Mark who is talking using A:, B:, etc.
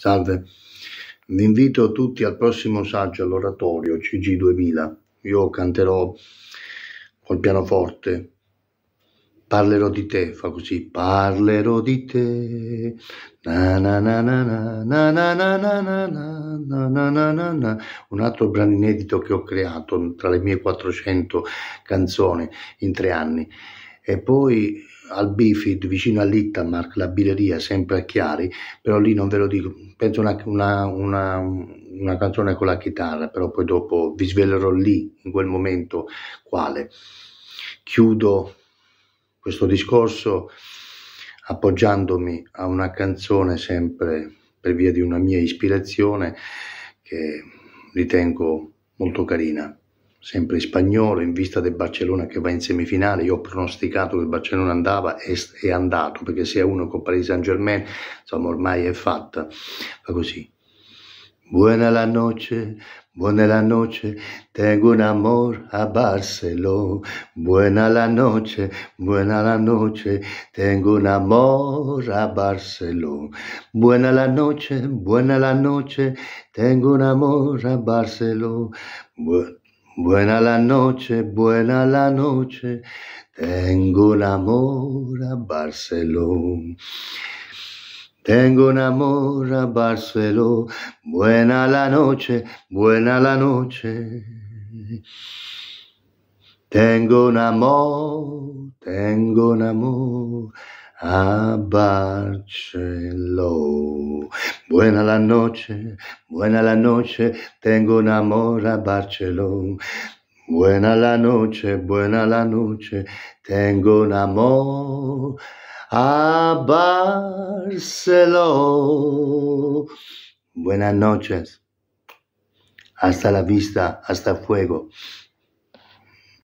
A: Salve, vi invito tutti al prossimo saggio all'oratorio CG2000. Io canterò col pianoforte. Parlerò di te, fa così,
B: parlerò di te. Un
A: altro brano inedito che ho creato tra le mie 400 canzoni in tre anni e poi al Bifid vicino all'Ittamark, la birreria sempre a Chiari, però lì non ve lo dico, penso una, una, una, una canzone con la chitarra, però poi dopo vi svelerò lì in quel momento quale. Chiudo questo discorso appoggiandomi a una canzone sempre per via di una mia ispirazione che ritengo molto carina sempre in spagnolo, in vista del Barcellona che va in semifinale. Io ho pronosticato che il Barcellona andava e è andato, perché sia uno con Paris Saint Germain, insomma ormai è fatta. Fa così.
B: Buona la noce, buona la noce, tengo un amor a Barcelona. Buona la noce, buona la noce, tengo un amor a Barcelona. Buona la noce, buona la noce, tengo un amor a Barcelona. Buena la noche, buena la noche, tengo un amor a Barcelona. Tengo un amor a Barcelona, buena la noche, buena la noche. Tengo un amor, tengo un amor a Barcelona. Buena la noche, buena la noche, tengo un amor a Barcelona. Buena la noche, buena la noche, tengo un amor a Barcelona. Buenas noches. Hasta la vista, hasta fuego.